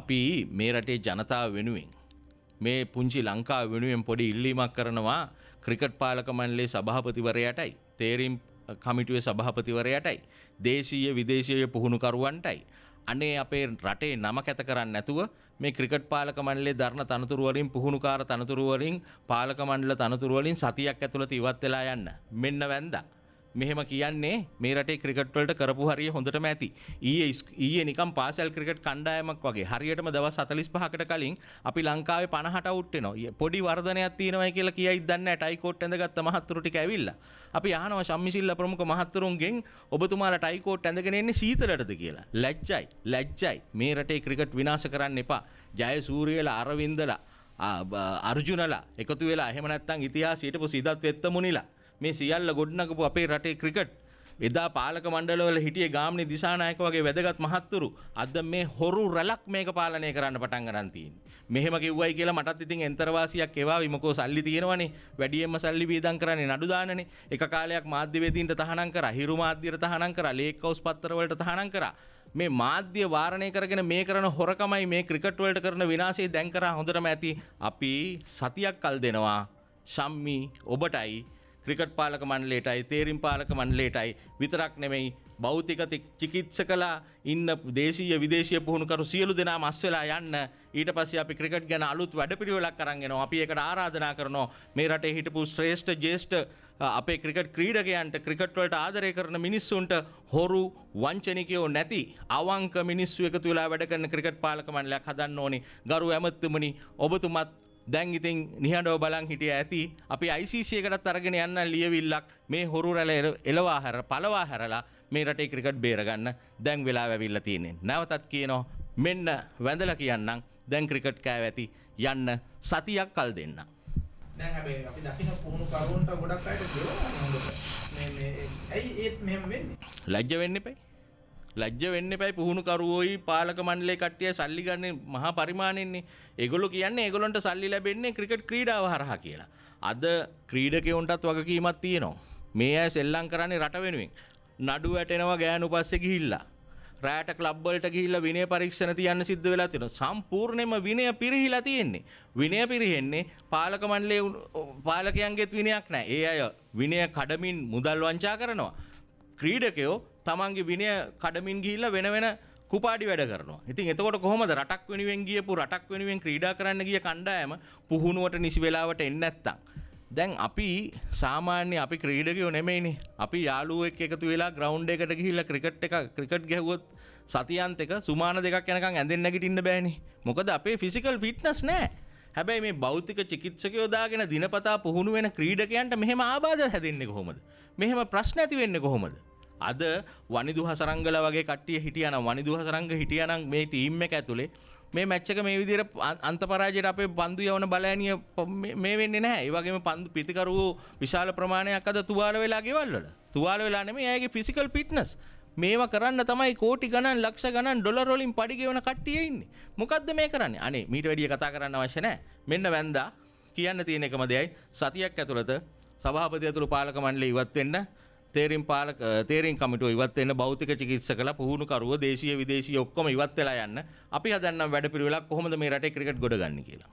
අපි මේ රටේ ජනතාව වෙනුවෙන් මේ පුංචි ලංකා වෙනුවෙන් පොඩි ඉල්ලීමක් කරනවා ක්‍රිකට් පාලක මණ්ඩලයේ සභාපතිවරයාටයි තේරීම් කමිටුවේ සභාපතිවරයාටයි දේශීය විදේශීය පුහුණුකරුවන්ටයි අනේ අපේ රටේ නම කැත කරන්න නැතුව මේ ක්‍රිකට් පාලක මණ්ඩලේ දරණ තනතුරු වලින් පුහුණුකාර තනතුරු වලින් පාලක මණ්ඩල තනතුරු වලින් සතියක් ඇතුළත ඉවත් වෙලා යන්න මෙන්න වැන්දා මෙහෙම කියන්නේ මේ රටේ ක්‍රිකට්වලට කරපු හරිය හොඳටම ඇති ඊයේ ඊයේ නිකම් පාසල් ක්‍රිකට් කණ්ඩායමක් වගේ හරියටම දවස් 45කට කලින් අපි ලංකාවේ 50ට අවුට් වෙනවා පොඩි වර්ධනයක් තියෙනවා කියලා කියයි දන්නේ නැහැ ටයිකෝට් ඇඳගත්ත මහත්තුරු ටික ඇවිල්ලා අපි අහනවා ශම්මිසිල්ල ප්‍රමුඛ මහත්තුරුන්ගෙන් ඔබතුමාලා ටයිකෝට් ඇඳගෙන එන්නේ සීතලටද කියලා ලැජ්ජයි ලැජ්ජයි මේ රටේ ක්‍රිකට් විනාශ කරන්න එපා ජයසූරියලා අරවින්දලා අර්ජුනලා එකතු වෙලා එහෙම නැත්නම් ඉතිහාසයටපු සිදත් වෙත්ත මුනිලා මේ සියල්ල ගොඩනගපු අපේ රටේ ක්‍රිකට් එදා පාලක මණ්ඩලවල හිටියේ ගාම්නි දිසානායක වගේ වැදගත් මහත්තුරු අද මේ හොරු රැලක් මේක පාලනය කරන්න පටන් ගන්න තියෙන්නේ. මෙහෙම කිව්වයි කියලා මටත් ඉතින් එන්තරවාසියක් එවාවි මොකෝ සල්ලි තියෙනවනේ. වැඩියෙන්ම සල්ලි වියදම් කරන්නේ නඩු දානනේ. එක කාලයක් මාධ්‍යවේදීන්ට තහනම් කරා, හිරු මාධ්‍යයට තහනම් කරා, ලේක් හවුස් පත්තරවලට තහනම් කරා. මේ මාධ්‍ය වාරණය කරගෙන මේ කරන හොරකමයි මේ ක්‍රිකට් වලට කරන විනාශය දැන් කරා හොඳටම ඇති අපි සතියක් කල් දෙනවා ශම්මි ඔබටයි ක්‍රිකට් පාලක මණ්ඩලයටයි තේරීම් පාලක මණ්ඩලයටයි විතරක් නෙමෙයි භෞතික චිකිත්සකලා ඉන්න දේශීය විදේශීය පුහුණුකරු සියලු දෙනා මස් වෙලා යන්න ඊට පස්සේ අපි ක්‍රිකට් ගැන අලුත් වැඩපිළිවෙලක් අරන් එනවා. අපි ඒකට ආරාධනා කරනවා. මේ රටේ හිටපු ශ්‍රේෂ්ඨ ජේෂ්ඨ අපේ ක්‍රිකට් ක්‍රීඩකයන්ට ක්‍රිකට් වලට ආදරය කරන මිනිස්සුන්ට හොරු වංචනිකයෝ නැති අවංක මිනිස්සු එකතු වෙලා වැඩ කරන ක්‍රිකට් පාලක මණ්ඩලයක් හදන්න ඕනේ. ගරු ඇමතුමනි ඔබතුමත් දැන් ඉතින් නිහඬව බලන් හිටිය ඇති අපි ICC එකටත් අරගෙන යන්න ලියවිල්ලක් මේ හොරු රැළ එලවා හැර පළවා හැරලා මේ රටේ ක්‍රිකට් බේරගන්න දැන් වෙලා වැවිල්ලා තියෙන්නේ. නැවතත් කියනවා මෙන්න වැඳලා කියන්නම් දැන් ක්‍රිකට් කෑව ඇති යන්න සතියක් කල් දෙන්න. දැන් හැබැයි අපි දකින පුහුණු කරුවන්ට ගොඩක් අයට කියනවා මේ මේ ඇයි ඒත් මෙහෙම වෙන්නේ? ලැජ්ජ වෙන්න එපයි. ලැජ්ජ වෙන්න පැයි පුහුණුකරුවෝයි පාලක මණ්ඩලේ කට්ටිය සල්ලි ගන්න මහා පරිමාණයෙන්නේ ඒගොල්ලෝ කියන්නේ ඒගොල්ලන්ට සල්ලි ලැබෙන්නේ ක්‍රිකට් ක්‍රීඩාව හරහා කියලා. අද ක්‍රීඩකයොන්ටත් වගකීමක් තියෙනවා. මේ අය සෙල්ලම් කරන්නේ රට වෙනුවෙන්. නඩු වැටෙනවා ගෑනු පස්සේ ගිහිල්ලා. රෑට ක්ලබ් වලට ගිහිල්ලා විනය පරීක්ෂණ තියන්න සිද්ධ වෙලා තියෙනවා. සම්පූර්ණයෙන්ම විනය පිරිහිලා තියෙන්නේ. විනය පිරිහෙන්නේ පාලක මණ්ඩලයේ පාලකයන්ගේත් විනයක් නැහැ. ඒ අය විනය කඩමින් මුදල් වංචා කරනවා. ක්‍රීඩකයෝ තමන්ගේ විනය කඩමින් ගිහිල්ලා වෙන වෙන කුපාඩි වැඩ කරනවා. ඉතින් එතකොට කොහොමද රටක් වෙනුවෙන් ගියපු රටක් වෙනුවෙන් ක්‍රීඩා කරන්න ගිය කණ්ඩායම පුහුණුවට නිසි වෙලාවට එන්නේ නැත්තම්. දැන් අපි සාමාන්‍ය අපි ක්‍රීඩකයෝ නෙමෙයිනේ. අපි යාළුවෙක් එකතු වෙලා ග්‍රවුන්ඩ් එකට ගිහිල්ලා ක්‍රිකට් එක ක්‍රිකට් ගැහුවොත් සතියන්තක සුමාන දෙකක් යනකම් ඇඳෙන්න නැගිටින්න බෑනේ. මොකද අපේ ෆිසිකල් ෆිට්නස් නැහැ. හැබැයි මේ බෞතික චිකිත්සක යොදාගෙන දිනපතා පුහුණු වෙන ක්‍රීඩකයන්ට මෙහෙම ආබාධ හැදෙන්නේ කොහොමද මෙහෙම ප්‍රශ්න ඇති වෙන්නේ කොහොමද අද වනිදුහ සරංගල වගේ කට්ටිය හිටියනම් වනිදුහ සරංග හිටියනම් මේ ටීම් එක ඇතුලේ මේ මැච් එක මේ විදිහට අන්තපරාජයට අපේ බන්දු යවන බලෑනිය මේ වෙන්නේ නැහැ. ඒ වගේම පන්දු පිතිකරුවෝ විශාල ප්‍රමාණයක් අද තුවාල වෙලා ගෙවල් වල. තුවාල වෙලා නෙමෙයි ඇයගේ ෆිසිකල් ෆිට්නස් මේවා කරන්න තමයි කෝටි ගණන් ලක්ෂ ගණන් ඩොලරොලින් පඩිගෙවන කට්ටියඉන්නේ මොකක්ද මේ කරන්න අනේ මීට වැඩිය කතා කරන්න වශනෑ මෙන්න වැන්දා කියන්න තියෙන එකම දෙයයි සතියක් ඇතුළත සභාපති ඇතුළු පාලක මණ්ඩලය ඉවත්වෙන්න තේරින් පාලක තේරින් කමිටුව ඉවත් වෙන භෞතික චිකිත්සකලා පුහුණුකරුව දේශීය විදේශීය ඔක්කොම ඉවත් වෙලා යන්න අපි හදන්නම් වැඩපිළිවෙලක් කොහොමද මේ රටේ ක්‍රිකට් ගොඩ ගන්න කියලා